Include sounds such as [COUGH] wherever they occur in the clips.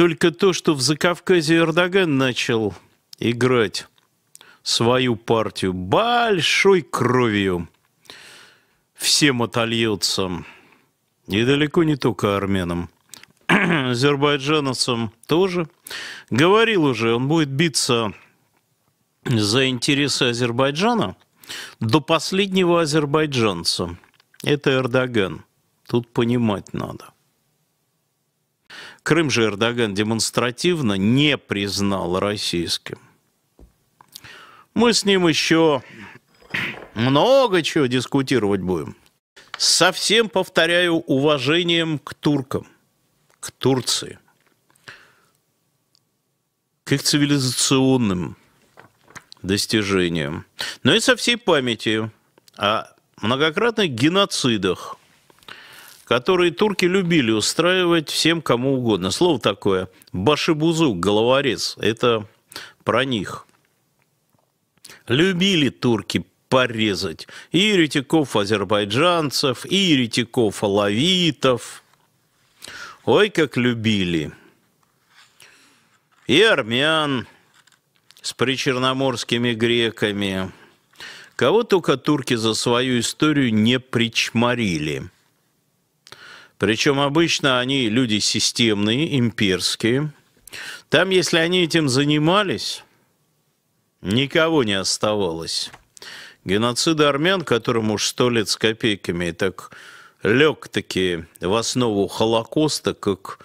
Только то, что в Закавказе Эрдоган начал играть свою партию большой кровью, всем отольется. И далеко не только армянам. [CLEARS THROAT] Азербайджанцам тоже. Говорил уже, он будет биться за интересы Азербайджана до последнего азербайджанца. Это Эрдоган. Тут понимать надо. Крым же Эрдоган демонстративно не признал российским. Мы с ним еще много чего дискутировать будем. Совсем повторяю, уважением к туркам, к Турции, к их цивилизационным достижениям, но и со всей памятью о многократных геноцидах которые турки любили устраивать всем кому угодно. Слово такое – башибузук, головорез. Это про них. Любили турки порезать и еретиков азербайджанцев, и еретиков алавитов. Ой, как любили. И армян с причерноморскими греками. Кого только турки за свою историю не причморили – причем обычно они люди системные, имперские. Там, если они этим занимались, никого не оставалось. Геноцид армян, которому уж сто лет с копейками, так лег-таки в основу Холокоста, как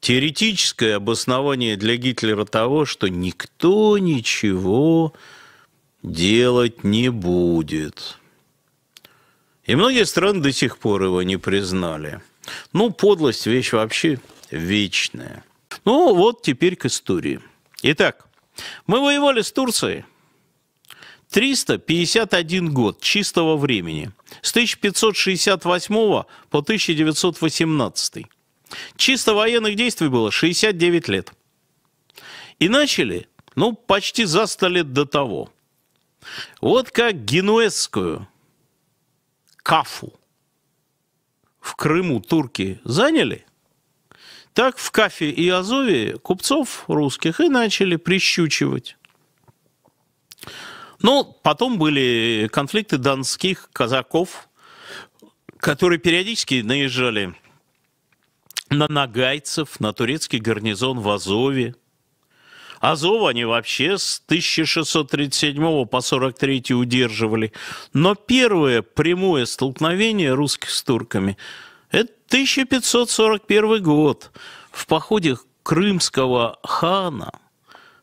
теоретическое обоснование для Гитлера того, что никто ничего делать не будет. И многие страны до сих пор его не признали – ну, подлость – вещь вообще вечная. Ну, вот теперь к истории. Итак, мы воевали с Турцией 351 год чистого времени, с 1568 по 1918. Чисто военных действий было 69 лет. И начали, ну, почти за 100 лет до того. Вот как генуэзскую кафу в Крыму турки заняли, так в Кафе и Азове купцов русских и начали прищучивать. Но ну, потом были конфликты донских казаков, которые периодически наезжали на нагайцев, на турецкий гарнизон в Азове – Азов они вообще с 1637 по 43 удерживали. Но первое прямое столкновение русских с турками – это 1541 год. В походе крымского хана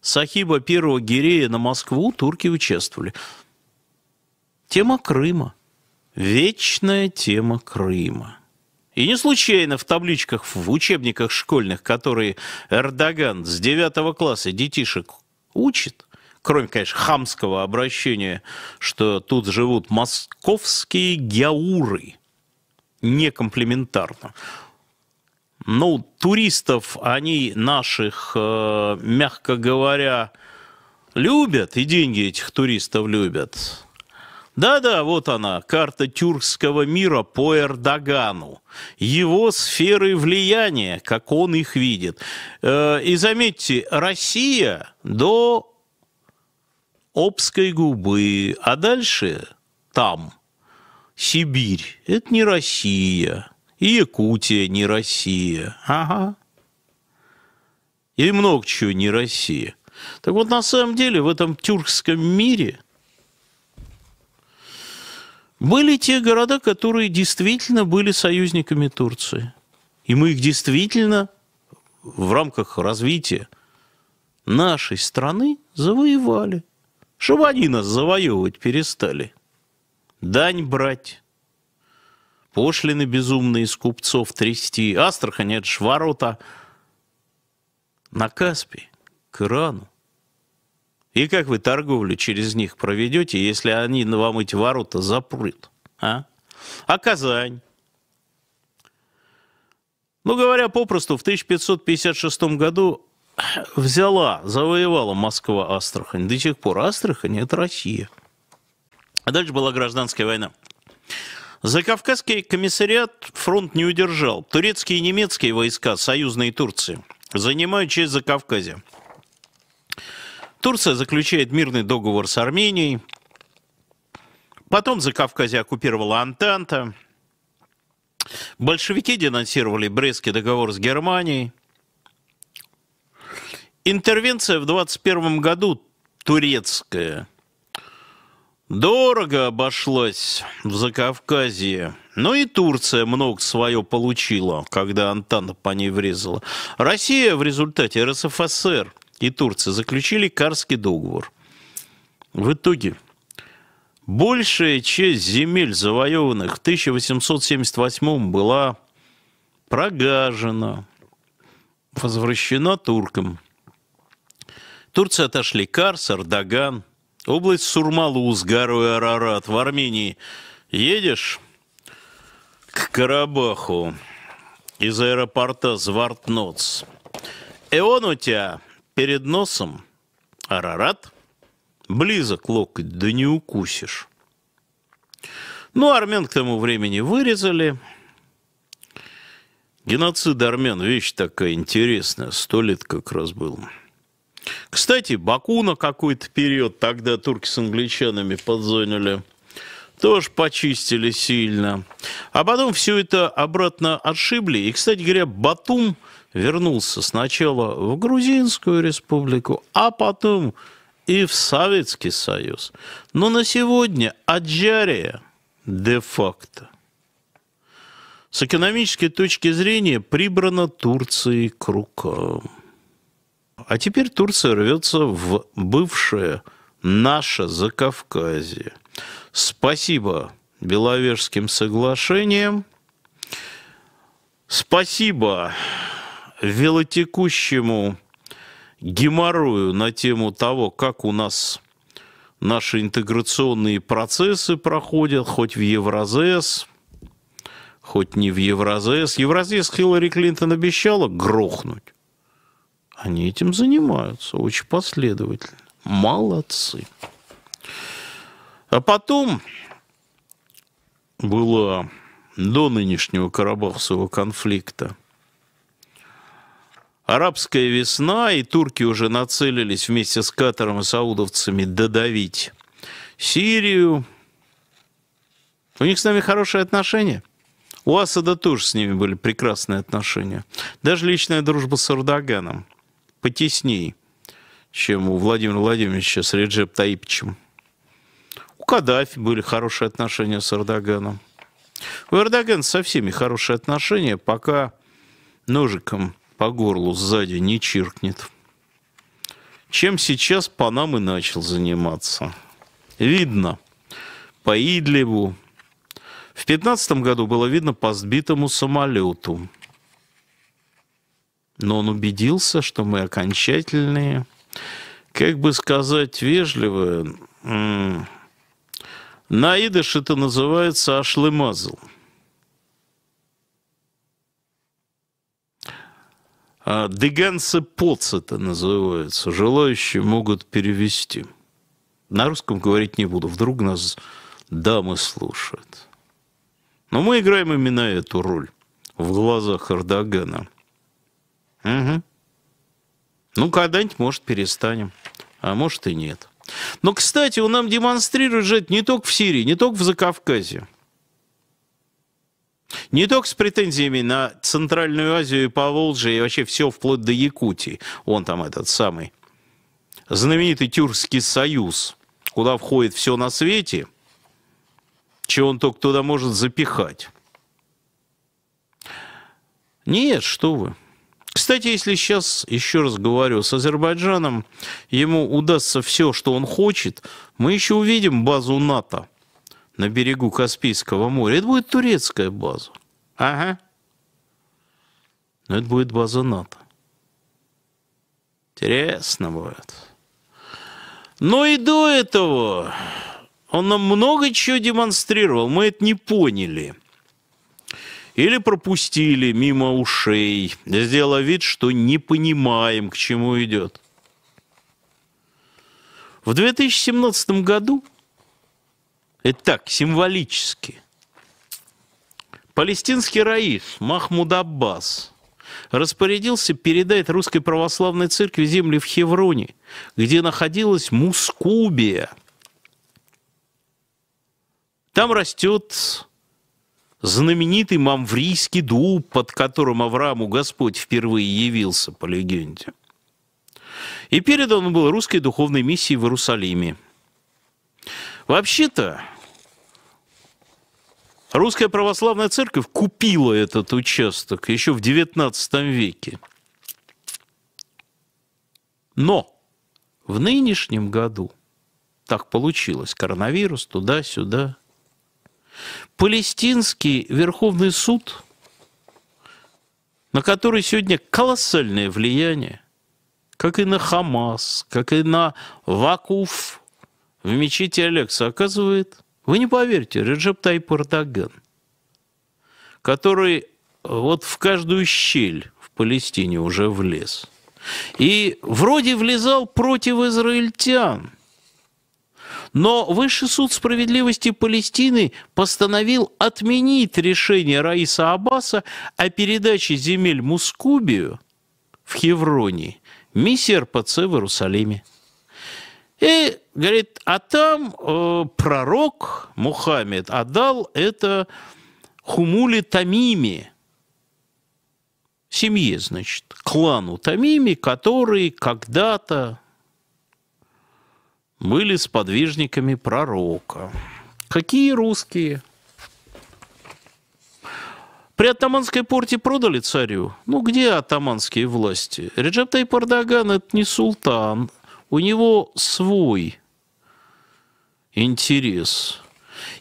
Сахиба первого Гирея на Москву турки участвовали. Тема Крыма. Вечная тема Крыма. И не случайно в табличках, в учебниках школьных, которые Эрдоган с 9 класса детишек учит, кроме, конечно, хамского обращения, что тут живут московские геуры, некомплементарно. Ну, туристов они наших, э, мягко говоря, любят, и деньги этих туристов любят. Да-да, вот она, карта тюркского мира по Эрдогану. Его сферы влияния, как он их видит. Э, и заметьте, Россия до Обской губы, а дальше там Сибирь. Это не Россия. И Якутия не Россия. Ага. И много чего не Россия. Так вот, на самом деле, в этом тюркском мире – были те города, которые действительно были союзниками Турции. И мы их действительно в рамках развития нашей страны завоевали. Чтобы они нас завоевывать перестали. Дань брать, пошлины безумные из купцов трясти, Астрахань, это ж ворота на Каспий, к Ирану. И как вы торговлю через них проведете, если они вам эти ворота запрут? А, а Казань? Ну, говоря попросту, в 1556 году взяла, завоевала Москва Астрахань. До сих пор Астрахань – это Россия. А дальше была гражданская война. Закавказский комиссариат фронт не удержал. Турецкие и немецкие войска союзные Турции занимают часть Закавказья. Турция заключает мирный договор с Арменией. Потом за Кавказе оккупировала Антанта. Большевики денонсировали Брестский договор с Германией. Интервенция в 21 году турецкая дорого обошлась в Закавказье. Но и Турция много свое получила, когда Антанта по ней врезала. Россия в результате РСФСР – и Турция заключили Карский договор. В итоге большая часть земель, завоеванных в 1878 м была прогажена, возвращена туркам. Турция отошли Карс, Ардаган, область Сурмалу, гору и Арарат. В Армении едешь к Карабаху из аэропорта Звартноц. И он у тебя перед носом Арарат, близок локоть, да не укусишь. Ну, армян к тому времени вырезали. Геноцид армян – вещь такая интересная, сто лет как раз был. Кстати, Баку на какой-то период тогда турки с англичанами подзоняли – тоже почистили сильно. А потом все это обратно отшибли. И, кстати говоря, Батум вернулся сначала в Грузинскую республику, а потом и в Советский Союз. Но на сегодня Аджария де-факто с экономической точки зрения прибрана Турцией к рукам. А теперь Турция рвется в бывшее наше Закавказье – Спасибо Беловежским соглашениям. Спасибо велотекущему геморрою на тему того, как у нас наши интеграционные процессы проходят, хоть в Евразес, хоть не в Евразес. Евразес Хиллари Клинтон обещала грохнуть. Они этим занимаются очень последовательно. Молодцы. А потом было до нынешнего Карабахского конфликта арабская весна, и турки уже нацелились вместе с Катаром и саудовцами додавить Сирию. У них с нами хорошие отношения. У Асада тоже с ними были прекрасные отношения. Даже личная дружба с Эрдоганом потесней, чем у Владимира Владимировича с Реджеп Таипичем. У Каддафи были хорошие отношения с Эрдоганом. У Эрдогана со всеми хорошие отношения, пока ножиком по горлу сзади не чиркнет. Чем сейчас по нам и начал заниматься? Видно по Идлибу. В 15 году было видно по сбитому самолету. Но он убедился, что мы окончательные, как бы сказать вежливо, на идыш это называется ашлымазл. А, Деганцы поц это называется. Желающие могут перевести. На русском говорить не буду. Вдруг нас дамы слушают. Но мы играем именно эту роль в глазах Эрдогана. Угу. Ну, когда-нибудь, может, перестанем, а может и нет. Но, кстати, он нам демонстрирует же это не только в Сирии, не только в Закавказье. Не только с претензиями на Центральную Азию и Поволжье, и вообще все вплоть до Якутии. Он там этот самый знаменитый Тюркский союз, куда входит все на свете, чего он только туда может запихать. Нет, что вы. Кстати, если сейчас, еще раз говорю, с Азербайджаном ему удастся все, что он хочет, мы еще увидим базу НАТО на берегу Каспийского моря. Это будет турецкая база. Ага. Но это будет база НАТО. Интересно будет. Но ну и до этого он нам много чего демонстрировал, мы это не поняли. Или пропустили мимо ушей, сделав вид, что не понимаем, к чему идет. В 2017 году, и так, символически, палестинский Раис Махмуд Аббас распорядился передать Русской Православной Церкви земли в Хевроне, где находилась Мускубия. Там растет знаменитый мамврийский дуб, под которым Аврааму Господь впервые явился, по легенде. И передан он был русской духовной миссии в Иерусалиме. Вообще-то, Русская православная церковь купила этот участок еще в XIX веке. Но в нынешнем году так получилось. Коронавирус туда-сюда – Палестинский Верховный суд, на который сегодня колоссальное влияние, как и на Хамас, как и на Вакуф в мечети Алекса оказывает, вы не поверите, Реджеп Тайп Эрдоган, который э, вот в каждую щель в Палестине уже влез. И вроде влезал против израильтян – но Высший суд справедливости Палестины постановил отменить решение Раиса Аббаса о передаче земель Мускубию в Хевроне миссии РПЦ в Иерусалиме. И говорит, а там э, пророк Мухаммед отдал это Хумули Тамими, семье, значит, клану Тамими, который когда-то были сподвижниками пророка. Какие русские? При атаманской порте продали царю. Ну, где атаманские власти? Реджеп Тайп Эрдоган – это не султан. У него свой интерес.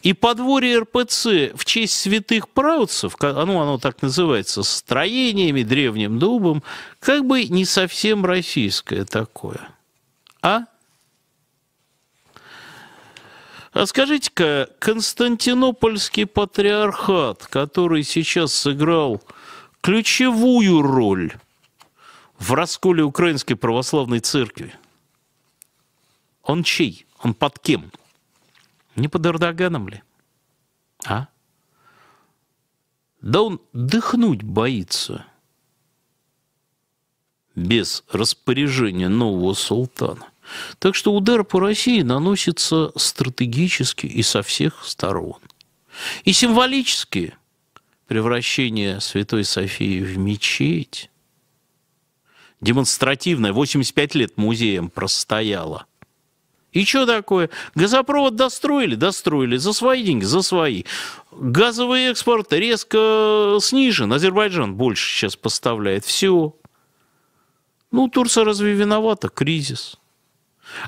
И подворье РПЦ в честь святых правцев, ну, оно так называется, с строениями, древним дубом, как бы не совсем российское такое. А? А скажите-ка, Константинопольский патриархат, который сейчас сыграл ключевую роль в расколе Украинской Православной Церкви, он чей? Он под кем? Не под Эрдоганом ли? А? Да он дыхнуть боится – без распоряжения нового султана. Так что удар по России наносится стратегически и со всех сторон. И символически превращение Святой Софии в мечеть, демонстративное, 85 лет музеем простояла. И что такое? Газопровод достроили? Достроили. За свои деньги? За свои. Газовый экспорт резко снижен. Азербайджан больше сейчас поставляет. Все. Ну, Турция разве виновата? Кризис.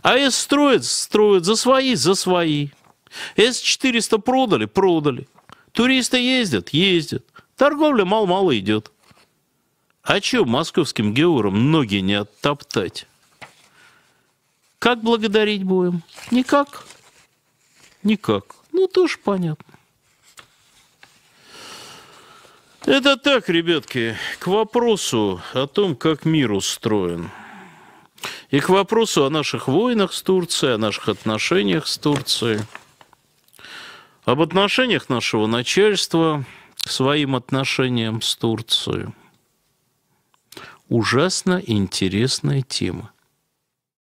А С строит строит за свои, за свои. С-400 продали, продали. Туристы ездят, ездят. Торговля мало-мало идет. А что московским геурам ноги не оттоптать? Как благодарить будем? Никак. Никак. Ну, тоже понятно. Это так, ребятки, к вопросу о том, как мир устроен. И к вопросу о наших войнах с Турцией, о наших отношениях с Турцией, об отношениях нашего начальства к своим отношениям с Турцией. Ужасно интересная тема.